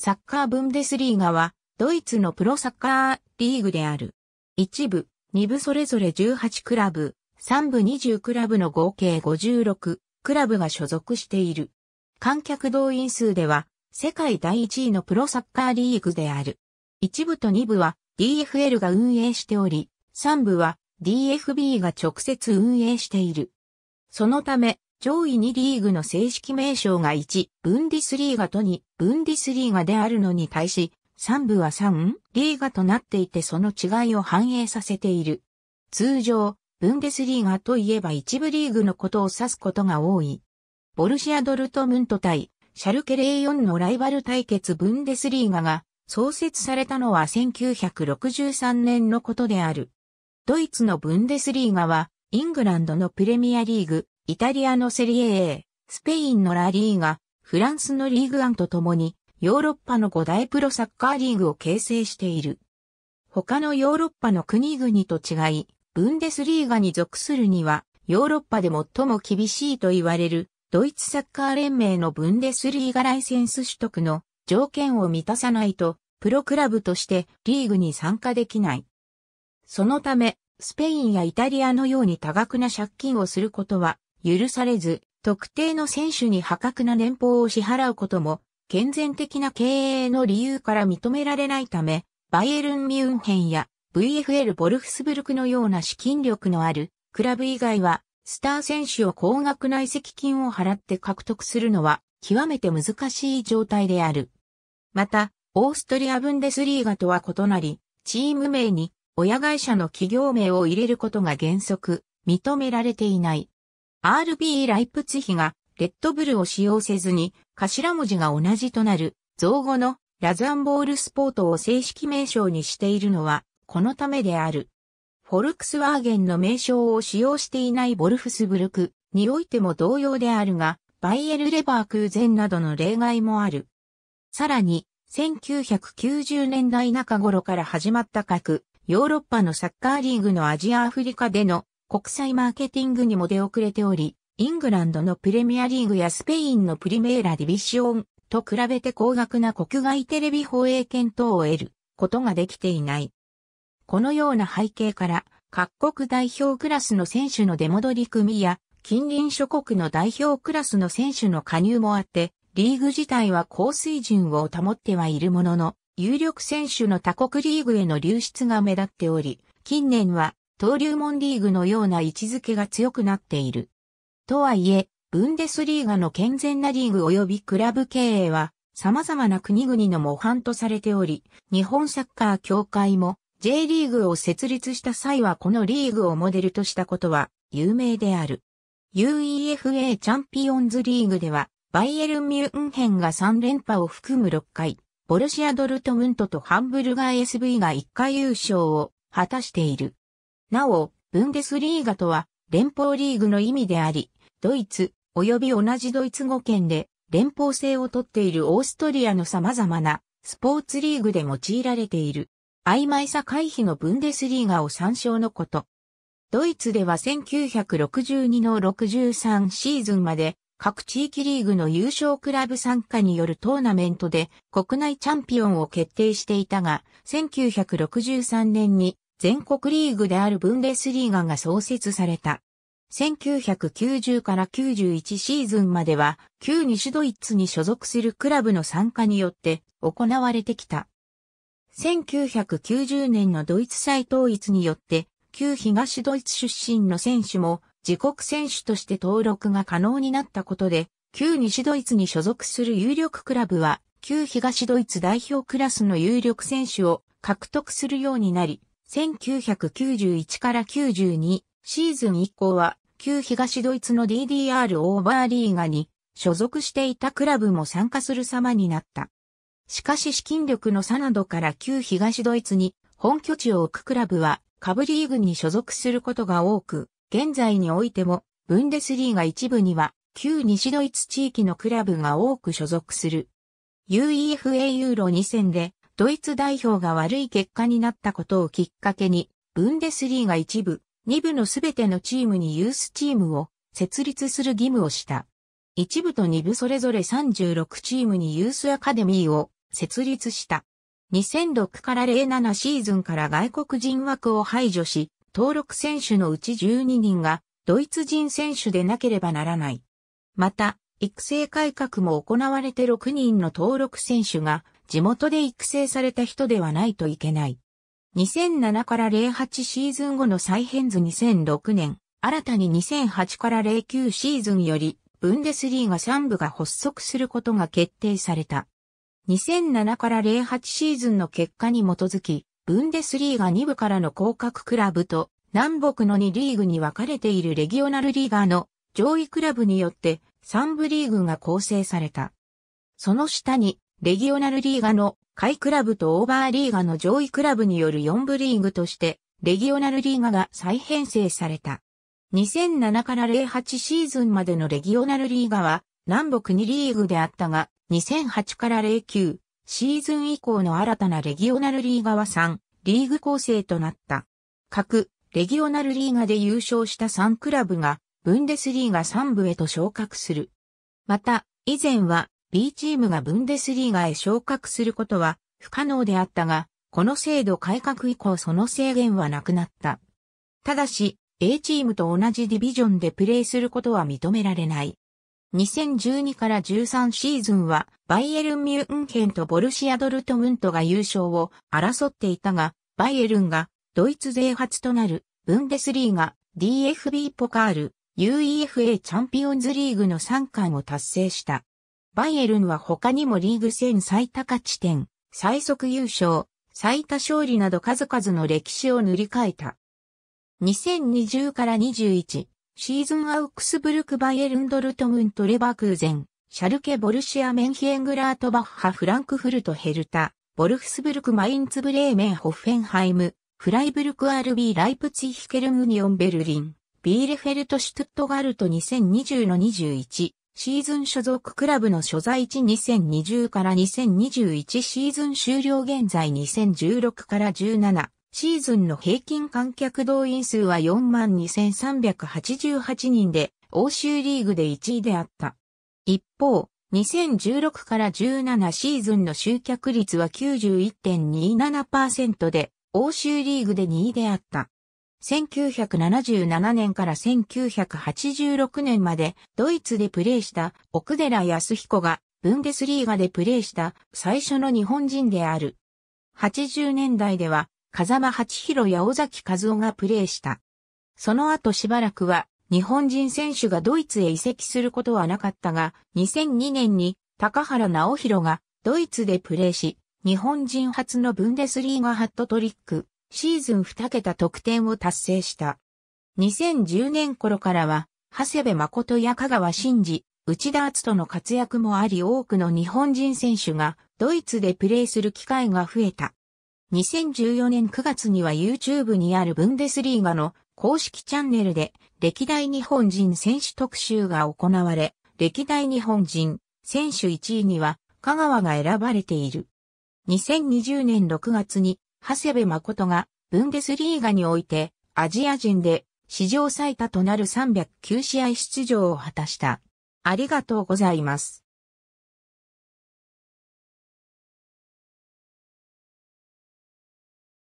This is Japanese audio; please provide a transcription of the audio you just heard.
サッカーブンデスリーガは、ドイツのプロサッカーリーグである。一部、二部それぞれ18クラブ、三部20クラブの合計56クラブが所属している。観客動員数では、世界第1位のプロサッカーリーグである。一部と二部は DFL が運営しており、三部は DFB が直接運営している。そのため、上位2リーグの正式名称が1、ブンディスリーガと2、ブンディスリーガであるのに対し、3部は3、リーガとなっていてその違いを反映させている。通常、ブンデスリーガといえば一部リーグのことを指すことが多い。ボルシア・ドルトムント対、シャルケ04のライバル対決ブンデスリーガが創設されたのは1963年のことである。ドイツのブンデスリーガは、イングランドのプレミアリーグ、イタリアのセリエ A、スペインのラリーが、フランスのリーグアンと共に、ヨーロッパの5大プロサッカーリーグを形成している。他のヨーロッパの国々と違い、ブンデスリーガに属するには、ヨーロッパで最も厳しいと言われる、ドイツサッカー連盟のブンデスリーガライセンス取得の条件を満たさないと、プロクラブとしてリーグに参加できない。そのため、スペインやイタリアのように多額な借金をすることは許されず、特定の選手に破格な年俸を支払うことも、健全的な経営の理由から認められないため、バイエルン・ミュンヘンや VFL ボルフスブルクのような資金力のあるクラブ以外は、スター選手を高額な積金を払って獲得するのは極めて難しい状態である。また、オーストリアブンデスリーガとは異なり、チーム名に親会社の企業名を入れることが原則認められていない。RB ライプツヒがレッドブルを使用せずに頭文字が同じとなる造語のラズンボールスポートを正式名称にしているのはこのためである。フォルクスワーゲンの名称を使用していないボルフスブルクにおいても同様であるが、バイエルレバー空前などの例外もある。さらに、1990年代中頃から始まった各ヨーロッパのサッカーリーグのアジアアフリカでの国際マーケティングにも出遅れており、イングランドのプレミアリーグやスペインのプリメーラディビシオンと比べて高額な国外テレビ放映権等を得ることができていない。このような背景から、各国代表クラスの選手の出戻り組や、近隣諸国の代表クラスの選手の加入もあって、リーグ自体は高水準を保ってはいるものの、有力選手の他国リーグへの流出が目立っており、近年は登竜門リーグのような位置づけが強くなっている。とはいえ、ブンデスリーガの健全なリーグ及びクラブ経営は様々な国々の模範とされており、日本サッカー協会も J リーグを設立した際はこのリーグをモデルとしたことは有名である。UEFA チャンピオンズリーグでは、バイエルン・ミュンヘンが3連覇を含む6回、ボルシア・ドルトムントとハンブルガー SV が1回優勝を果たしている。なお、ブンデスリーガとは連邦リーグの意味であり、ドイツ及び同じドイツ語圏で連邦制をとっているオーストリアの様々なスポーツリーグで用いられている。曖昧さ回避のブンデスリーガを参照のこと。ドイツでは1962の63シーズンまで各地域リーグの優勝クラブ参加によるトーナメントで国内チャンピオンを決定していたが、1963年に全国リーグであるブンデスリーガが創設された。1990から91シーズンまでは、旧西ドイツに所属するクラブの参加によって行われてきた。1990年のドイツ再統一によって、旧東ドイツ出身の選手も自国選手として登録が可能になったことで、旧西ドイツに所属する有力クラブは、旧東ドイツ代表クラスの有力選手を獲得するようになり、1991から92シーズン以降は旧東ドイツの DDR オーバーリーガに所属していたクラブも参加する様になった。しかし資金力の差などから旧東ドイツに本拠地を置くクラブは下部リーグに所属することが多く、現在においてもブンデスリーガ一部には旧西ドイツ地域のクラブが多く所属する。UEFA ユーロ2000でドイツ代表が悪い結果になったことをきっかけに、ブンデスリーが一部、二部のすべてのチームにユースチームを設立する義務をした。一部と二部それぞれ36チームにユースアカデミーを設立した。2006から07シーズンから外国人枠を排除し、登録選手のうち12人がドイツ人選手でなければならない。また、育成改革も行われて6人の登録選手が地元で育成された人ではないといけない。2007から08シーズン後の再編図2006年、新たに2008から09シーズンより、ブンデスリーガ3部が発足することが決定された。2007から08シーズンの結果に基づき、ブンデスリーガ2部からの降格クラブと、南北の2リーグに分かれているレギオナルリーガーの上位クラブによって3部リーグが構成された。その下にレギオナルリーガの下位クラブとオーバーリーガの上位クラブによる4部リーグとして、レギオナルリーガが再編成された。2007から08シーズンまでのレギオナルリーガは、南北2リーグであったが、2008から09シーズン以降の新たなレギオナルリーガは3リーグ構成となった。各レギオナルリーガで優勝した3クラブが、ブンデスリーガ3部へと昇格する。また、以前は B チームがブンデスリーガへ昇格することは不可能であったが、この制度改革以降その制限はなくなった。ただし、A チームと同じディビジョンでプレーすることは認められない。2012から13シーズンは、バイエルン・ミュンヘンとボルシア・ドルトムントが優勝を争っていたが、バイエルンがドイツ勢初となるブンデスリーガ DFB ポカール UEFA チャンピオンズリーグの3冠を達成した。バイエルンは他にもリーグ戦最多勝ち点、最速優勝、最多勝利など数々の歴史を塗り替えた。2020から21、シーズンアウクスブルクバイエルンドルトムントレバクーゼン、シャルケボルシアメンヒエングラートバッハフランクフルトヘルタ、ボルフスブルクマインツブレーメンホッフェンハイム、フライブルク RB ライプツィヒケルムニオンベルリン、ビーレフェルトシュトットガルト2020の21、シーズン所属クラブの所在地2020から2021シーズン終了現在2016から17シーズンの平均観客動員数は42,388人で欧州リーグで1位であった。一方、2016から17シーズンの集客率は91.27%で欧州リーグで2位であった。1977年から1986年までドイツでプレーした奥寺康彦がブンデスリーガでプレーした最初の日本人である。80年代では風間八弘や尾崎和夫がプレーした。その後しばらくは日本人選手がドイツへ移籍することはなかったが、2002年に高原直弘がドイツでプレーし、日本人初のブンデスリーガハットトリックシーズン2桁得点を達成した。2010年頃からは、長谷部誠や香川真司、内田篤人の活躍もあり多くの日本人選手がドイツでプレーする機会が増えた。2014年9月には YouTube にあるブンデスリーガの公式チャンネルで歴代日本人選手特集が行われ、歴代日本人選手1位には香川が選ばれている。2020年6月に長谷部誠が、ブンデスリーガにおいて、アジア人で、史上最多となる309試合出場を果たした。ありがとうございます。